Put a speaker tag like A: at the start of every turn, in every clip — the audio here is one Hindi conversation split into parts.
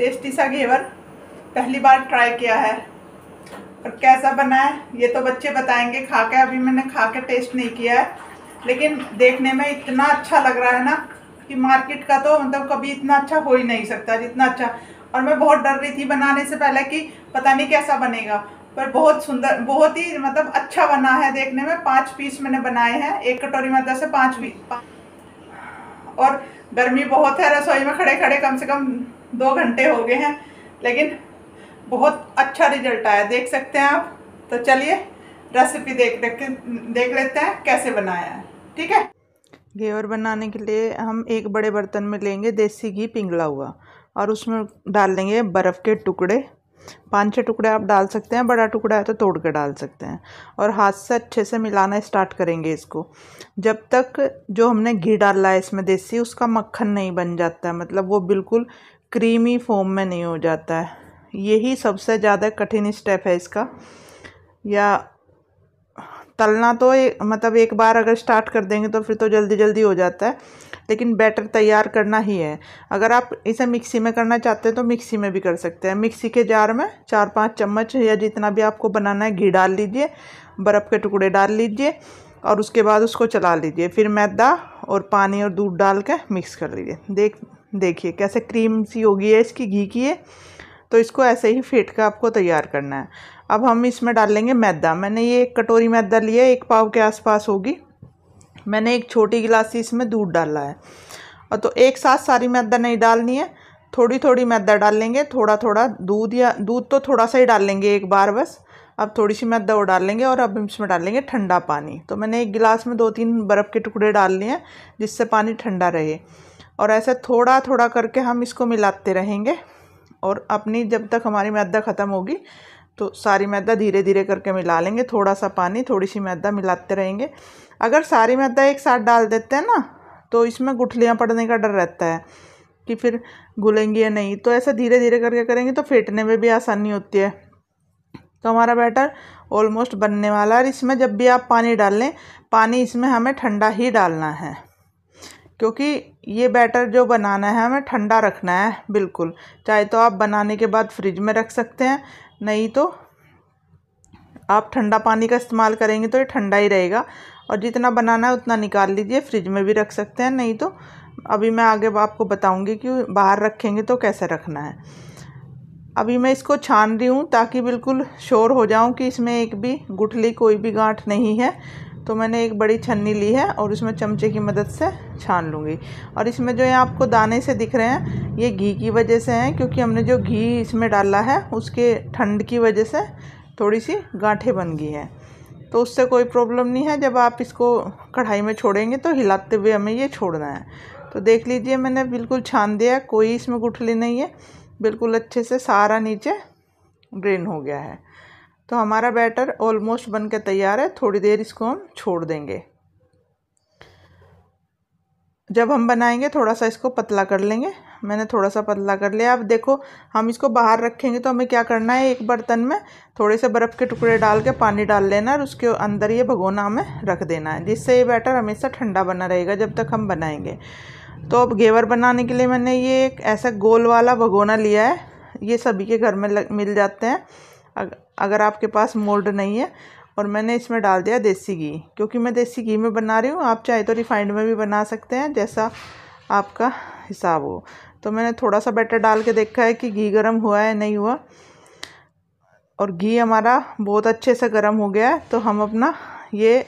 A: टेस्टी सा घेवर पहली बार ट्राई किया है और कैसा बना है ये तो बच्चे बताएंगे खा के अभी मैंने खा के टेस्ट नहीं किया है लेकिन देखने में इतना अच्छा लग रहा है ना कि मार्केट का तो मतलब कभी इतना अच्छा हो ही नहीं सकता जितना अच्छा और मैं बहुत डर रही थी बनाने से पहले कि पता नहीं कैसा बनेगा पर बहुत सुंदर बहुत ही मतलब अच्छा बना है देखने में पाँच पीस मैंने बनाए हैं एक कटोरी में से पाँच पीस और गर्मी बहुत है रसोई में खड़े खड़े कम से कम दो घंटे हो गए हैं लेकिन बहुत अच्छा रिजल्ट आया देख सकते हैं आप तो चलिए रेसिपी देख देख देख लेते हैं कैसे बनाया है ठीक है घेवर बनाने के लिए हम एक बड़े बर्तन में लेंगे देसी घी पिंगला हुआ और उसमें डाल देंगे बर्फ़ के टुकड़े पाँच छः टुकड़े आप डाल सकते हैं बड़ा टुकड़ा है तो तोड़ के डाल सकते हैं और हाथ से अच्छे से मिलाना स्टार्ट करेंगे इसको जब तक जो हमने घी डाला है इसमें देसी उसका मक्खन नहीं बन जाता है मतलब वो बिल्कुल क्रीमी फॉर्म में नहीं हो जाता है यही सबसे ज़्यादा कठिन स्टेप है इसका या तलना तो ए, मतलब एक बार अगर स्टार्ट कर देंगे तो फिर तो जल्दी जल्दी हो जाता है लेकिन बैटर तैयार करना ही है अगर आप इसे मिक्सी में करना चाहते हैं तो मिक्सी में भी कर सकते हैं मिक्सी के जार में चार पाँच चम्मच या जितना भी आपको बनाना है घी डाल लीजिए बर्फ़ के टुकड़े डाल लीजिए और उसके बाद उसको चला लीजिए फिर मैदा और पानी और दूध डाल के मिक्स कर लीजिए देख देखिए कैसे क्रीम सी होगी है इसकी घी की है तो इसको ऐसे ही फेंट कर आपको तैयार करना है अब हम इसमें डाल लेंगे मैदा मैंने ये एक कटोरी मैदा लिया एक पाव के आसपास होगी मैंने एक छोटी गिलास इसमें दूध डाला है और तो एक साथ सारी मैदा नहीं डालनी है थोड़ी थोड़ी मैदा डाल लेंगे थोड़ा थोड़ा दूध या दूध तो थोड़ा सा ही डाल लेंगे एक बार बस अब थोड़ी सी मैदा वो डाल लेंगे और अब इसमें डाल लेंगे ठंडा पानी तो मैंने एक गिलास में दो तीन बर्फ़ के टुकड़े डाल लिए हैं जिससे पानी ठंडा रहे और ऐसा थोड़ा थोड़ा करके हम इसको मिलाते रहेंगे और अपनी जब तक हमारी मैदा ख़त्म होगी तो सारी मैदा धीरे धीरे करके मिला लेंगे थोड़ा सा पानी थोड़ी सी मैदा मिलाते रहेंगे अगर सारी मैदा एक साथ डाल देते हैं ना तो इसमें गुठलियाँ पड़ने का डर रहता है कि फिर घुलेंगी या नहीं तो ऐसा धीरे धीरे करके करेंगे तो फेंटने में भी आसानी होती है तो हमारा बैटर ऑलमोस्ट बनने वाला है और इसमें जब भी आप पानी डाल लें पानी इसमें हमें ठंडा ही डालना है क्योंकि ये बैटर जो बनाना है हमें ठंडा रखना है बिल्कुल चाहे तो आप बनाने के बाद फ्रिज में रख सकते हैं नहीं तो आप ठंडा पानी का इस्तेमाल करेंगे तो ये ठंडा ही रहेगा और जितना बनाना है उतना निकाल लीजिए फ्रिज में भी रख सकते हैं नहीं तो अभी मैं आगे आपको बताऊंगी कि बाहर रखेंगे तो कैसे रखना है अभी मैं इसको छान रही हूँ ताकि बिल्कुल शोर हो जाऊँ कि इसमें एक भी गुठली कोई भी गांठ नहीं है तो मैंने एक बड़ी छन्नी ली है और उसमें चमचे की मदद से छान लूँगी और इसमें जो ये आपको दाने से दिख रहे हैं ये घी की वजह से हैं क्योंकि हमने जो घी इसमें डाला है उसके ठंड की वजह से थोड़ी सी गांठें बन गई हैं तो उससे कोई प्रॉब्लम नहीं है जब आप इसको कढ़ाई में छोड़ेंगे तो हिलाते हुए हमें ये छोड़ना है तो देख लीजिए मैंने बिल्कुल छान दिया कोई इसमें गुठली नहीं है बिल्कुल अच्छे से सारा नीचे ड्रेन हो गया है तो हमारा बैटर ऑलमोस्ट बन के तैयार है थोड़ी देर इसको हम छोड़ देंगे जब हम बनाएंगे थोड़ा सा इसको पतला कर लेंगे मैंने थोड़ा सा पतला कर लिया अब देखो हम इसको बाहर रखेंगे तो हमें क्या करना है एक बर्तन में थोड़े से बर्फ़ के टुकड़े डाल के पानी डाल लेना और उसके अंदर ये भगोना हमें रख देना है जिससे ये बैटर हमेशा ठंडा बना रहेगा जब तक हम बनाएंगे तो अब घेवर बनाने के लिए मैंने ये एक ऐसा गोल वाला भगोना लिया है ये सभी के घर में मिल जाते हैं अगर आपके पास मोल्ड नहीं है और मैंने इसमें डाल दिया देसी घी क्योंकि मैं देसी घी में बना रही हूँ आप चाहे तो रिफाइंड में भी बना सकते हैं जैसा आपका हिसाब हो तो मैंने थोड़ा सा बैटर डाल के देखा है कि घी गर्म हुआ है नहीं हुआ और घी हमारा बहुत अच्छे से गर्म हो गया है तो हम अपना ये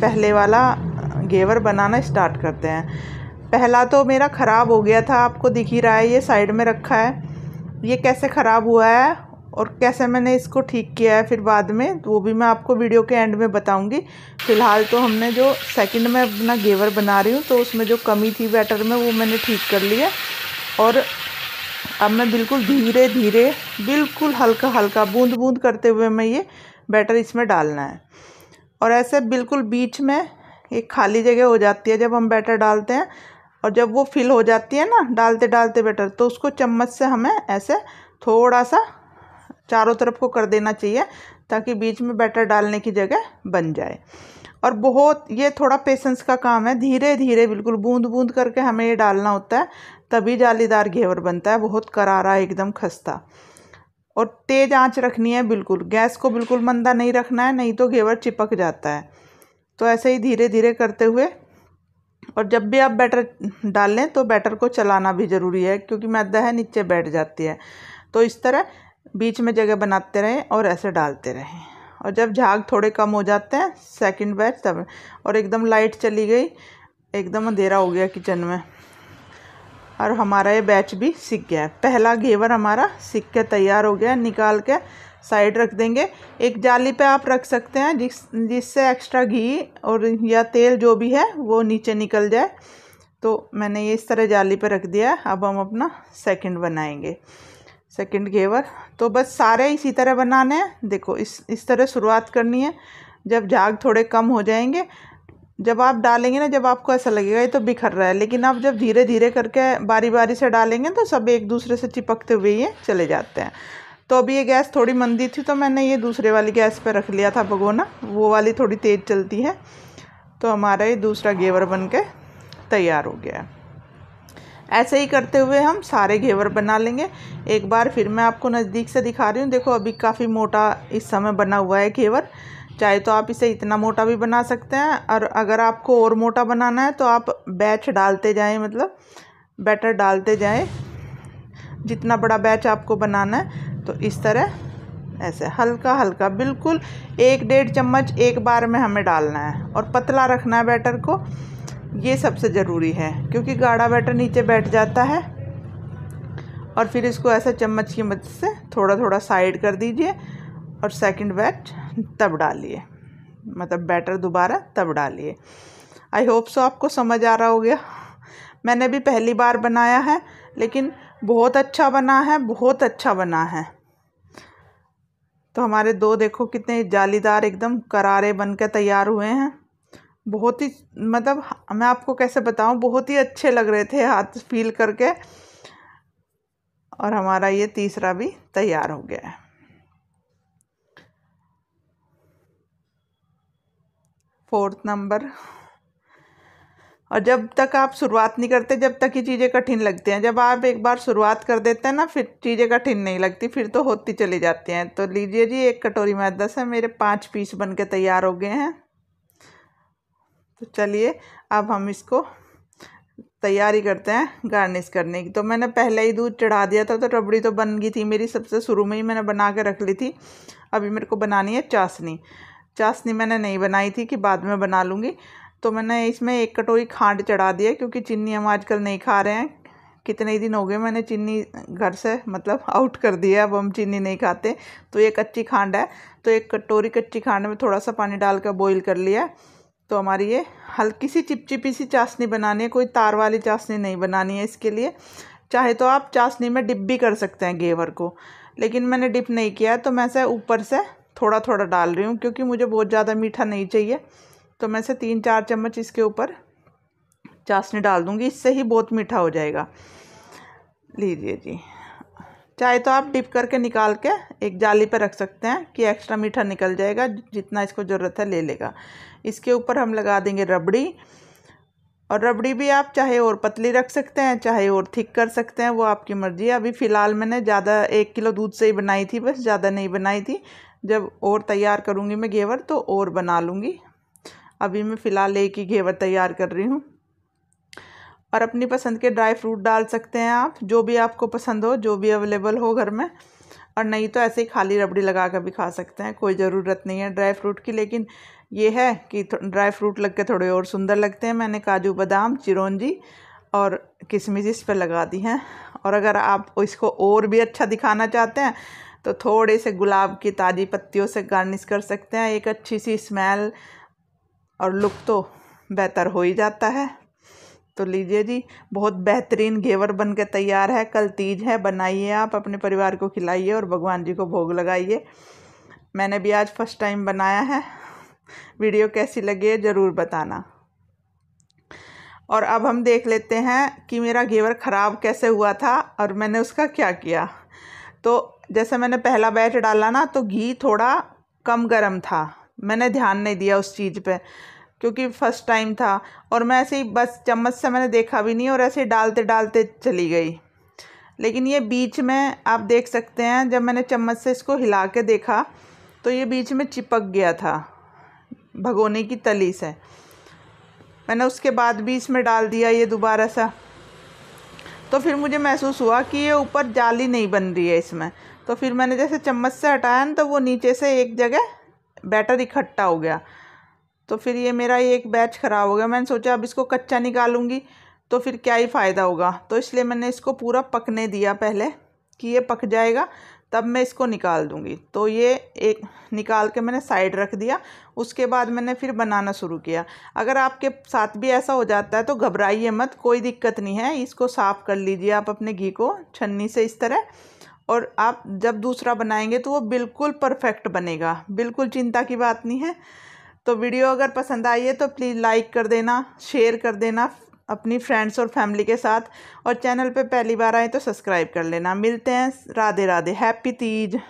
A: पहले वाला घेवर बनाना स्टार्ट करते हैं पहला तो मेरा ख़राब हो गया था आपको दिख ही रहा है ये साइड में रखा है ये कैसे ख़राब हुआ है और कैसे मैंने इसको ठीक किया है फिर बाद में वो भी मैं आपको वीडियो के एंड में बताऊंगी फ़िलहाल तो हमने जो सेकंड में अपना गेवर बना रही हूँ तो उसमें जो कमी थी बैटर में वो मैंने ठीक कर लिया और अब मैं बिल्कुल धीरे धीरे बिल्कुल हल्का हल्का बूंद बूंद करते हुए मैं ये बैटर इसमें डालना है और ऐसे बिल्कुल बीच में एक खाली जगह हो जाती है जब हम बैटर डालते हैं और जब वो फिल हो जाती है ना डालते डालते बैटर तो उसको चम्मच से हमें ऐसे थोड़ा सा चारों तरफ को कर देना चाहिए ताकि बीच में बैटर डालने की जगह बन जाए और बहुत ये थोड़ा पेशेंस का काम है धीरे धीरे बिल्कुल बूंद बूंद करके हमें ये डालना होता है तभी जालीदार घेवर बनता है बहुत करारा एकदम खस्ता और तेज़ आंच रखनी है बिल्कुल गैस को बिल्कुल मंदा नहीं रखना है नहीं तो घेवर चिपक जाता है तो ऐसे ही धीरे धीरे करते हुए और जब भी आप बैटर डालें तो बैटर को चलाना भी ज़रूरी है क्योंकि मैदा है नीचे बैठ जाती है तो इस तरह बीच में जगह बनाते रहें और ऐसे डालते रहें और जब झाग थोड़े कम हो जाते हैं सेकंड बैच तब और एकदम लाइट चली गई एकदम अंधेरा हो गया किचन में और हमारा ये बैच भी सीख गया है पहला घेवर हमारा सीख के तैयार हो गया निकाल के साइड रख देंगे एक जाली पे आप रख सकते हैं जिस जिससे एक्स्ट्रा घी और या तेल जो भी है वो नीचे निकल जाए तो मैंने ये इस तरह जाली पे रख दिया अब हम अपना सेकंड बनाएंगे सेकंड घेवर तो बस सारे इसी तरह बनाने हैं देखो इस इस तरह शुरुआत करनी है जब झाग थोड़े कम हो जाएंगे जब आप डालेंगे ना जब आपको ऐसा लगेगा ये तो बिखर रहा है लेकिन आप जब धीरे धीरे करके बारी बारी से डालेंगे तो सब एक दूसरे से चिपकते हुए ये चले जाते हैं तो अभी ये गैस थोड़ी मंदी थी तो मैंने ये दूसरे वाली गैस पर रख लिया था भगोना वो वाली थोड़ी तेज़ चलती है तो हमारा ये दूसरा घेवर बन के तैयार हो गया है ऐसे ही करते हुए हम सारे घेवर बना लेंगे एक बार फिर मैं आपको नज़दीक से दिखा रही हूँ देखो अभी काफ़ी मोटा इस समय बना हुआ है घेवर चाहे तो आप इसे इतना मोटा भी बना सकते हैं और अगर आपको और मोटा बनाना है तो आप बैच डालते जाएं मतलब बैटर डालते जाएं जितना बड़ा बैच आपको बनाना है तो इस तरह ऐसे हल्का हल्का बिल्कुल एक डेढ़ चम्मच एक बार में हमें डालना है और पतला रखना है बैटर को ये सबसे ज़रूरी है क्योंकि गाढ़ा बैटर नीचे बैठ जाता है और फिर इसको ऐसा चम्मच की मदद से थोड़ा थोड़ा साइड कर दीजिए और सेकंड बैच तब डालिए मतलब बैटर दोबारा तब डालिए आई होप सो आपको समझ आ रहा हो गया मैंने भी पहली बार बनाया है लेकिन बहुत अच्छा बना है बहुत अच्छा बना है तो हमारे दो देखो कितने जालीदार एकदम करारे बन के तैयार हुए हैं बहुत ही मतलब मैं आपको कैसे बताऊं बहुत ही अच्छे लग रहे थे हाथ फील करके और हमारा ये तीसरा भी तैयार हो गया है फोर्थ नंबर और जब तक आप शुरुआत नहीं करते जब तक ये चीज़ें कठिन लगती हैं जब आप एक बार शुरुआत कर देते हैं ना फिर चीज़ें कठिन नहीं लगती फिर तो होती चली जाती हैं तो लीजिए जी एक कटोरी मैदा से मेरे पाँच पीस बन के तैयार हो गए हैं तो चलिए अब हम इसको तैयारी करते हैं गार्निश करने की तो मैंने पहले ही दूध चढ़ा दिया था तो रबड़ी तो बन गई थी मेरी सबसे शुरू में ही मैंने बना के रख ली थी अभी मेरे को बनानी है चाशनी चाशनी मैंने नहीं बनाई थी कि बाद में बना लूँगी तो मैंने इसमें एक कटोरी खांड चढ़ा दिया क्योंकि चीनी हम आजकल नहीं खा रहे हैं कितने ही दिन हो गए मैंने चीनी घर से मतलब आउट कर दिया अब हम चीनी नहीं खाते तो ये कच्ची खांड है तो एक कटोरी कच्ची खांड में थोड़ा सा पानी डाल कर बॉयल कर लिया तो हमारी ये हल्की सी चिपचिपी सी चाशनी बनानी है कोई तार वाली चाशनी नहीं बनानी है इसके लिए चाहे तो आप चाशनी में डिप भी कर सकते हैं गेवर को लेकिन मैंने डिप नहीं किया तो मैं से ऊपर से थोड़ा थोड़ा डाल रही हूँ क्योंकि मुझे बहुत ज़्यादा मीठा नहीं चाहिए तो मैं से तीन चार चम्मच इसके ऊपर चाशनी डाल दूँगी इससे ही बहुत मीठा हो जाएगा लीजिए जी चाहे तो आप डिप करके निकाल के एक जाली पर रख सकते हैं कि एक्स्ट्रा मीठा निकल जाएगा जितना इसको ज़रूरत है ले लेगा इसके ऊपर हम लगा देंगे रबड़ी और रबड़ी भी आप चाहे और पतली रख सकते हैं चाहे और थिक कर सकते हैं वो आपकी मर्ज़ी है अभी फ़िलहाल मैंने ज़्यादा एक किलो दूध से ही बनाई थी बस ज़्यादा नहीं बनाई थी जब और तैयार करूँगी मैं घेवर तो और बना लूँगी अभी मैं फ़िलहाल एक ही घेवर तैयार कर रही हूँ और अपनी पसंद के ड्राई फ्रूट डाल सकते हैं आप जो भी आपको पसंद हो जो भी अवेलेबल हो घर में और नहीं तो ऐसे ही खाली रबड़ी लगा कर भी खा सकते हैं कोई ज़रूरत नहीं है ड्राई फ्रूट की लेकिन ये है कि ड्राई फ्रूट लग के थोड़े और सुंदर लगते हैं मैंने काजू बादाम चिरौंजी और किशमिश इस पर लगा दी हैं और अगर आप इसको और भी अच्छा दिखाना चाहते हैं तो थोड़े से गुलाब की ताज़ी पत्तियों से गार्निश कर सकते हैं एक अच्छी सी स्मेल और लुक तो बेहतर हो ही जाता है तो लीजिए जी बहुत बेहतरीन घेवर बन के तैयार है कल तीज है बनाइए आप अपने परिवार को खिलाइए और भगवान जी को भोग लगाइए मैंने भी आज फर्स्ट टाइम बनाया है वीडियो कैसी लगी है ज़रूर बताना और अब हम देख लेते हैं कि मेरा घेवर ख़राब कैसे हुआ था और मैंने उसका क्या किया तो जैसे मैंने पहला बैच डाला ना तो घी थोड़ा कम गर्म था मैंने ध्यान नहीं दिया उस चीज़ पे क्योंकि फ़र्स्ट टाइम था और मैं ऐसे ही बस चम्मच से मैंने देखा भी नहीं और ऐसे डालते डालते चली गई लेकिन ये बीच में आप देख सकते हैं जब मैंने चम्मच से इसको हिला के देखा तो ये बीच में चिपक गया था भगोने की तली से मैंने उसके बाद भी इसमें डाल दिया ये दोबारा सा तो फिर मुझे महसूस हुआ कि ये ऊपर जाली नहीं बन रही है इसमें तो फिर मैंने जैसे चम्मच से हटाया ना तो वो नीचे से एक जगह बैटर इकट्ठा हो गया तो फिर ये मेरा एक बैच ख़राब हो गया मैंने सोचा अब इसको कच्चा निकालूंगी तो फिर क्या ही फ़ायदा होगा तो इसलिए मैंने इसको पूरा पकने दिया पहले कि ये पक जाएगा तब मैं इसको निकाल दूंगी तो ये एक निकाल के मैंने साइड रख दिया उसके बाद मैंने फिर बनाना शुरू किया अगर आपके साथ भी ऐसा हो जाता है तो घबराइए मत कोई दिक्कत नहीं है इसको साफ़ कर लीजिए आप अपने घी को छन्नी से इस तरह और आप जब दूसरा बनाएंगे तो वो बिल्कुल परफेक्ट बनेगा बिल्कुल चिंता की बात नहीं है तो वीडियो अगर पसंद आई है तो प्लीज़ लाइक कर देना शेयर कर देना अपनी फ्रेंड्स और फैमिली के साथ और चैनल पे पहली बार आए तो सब्सक्राइब कर लेना मिलते हैं राधे राधे हैप्पी तीज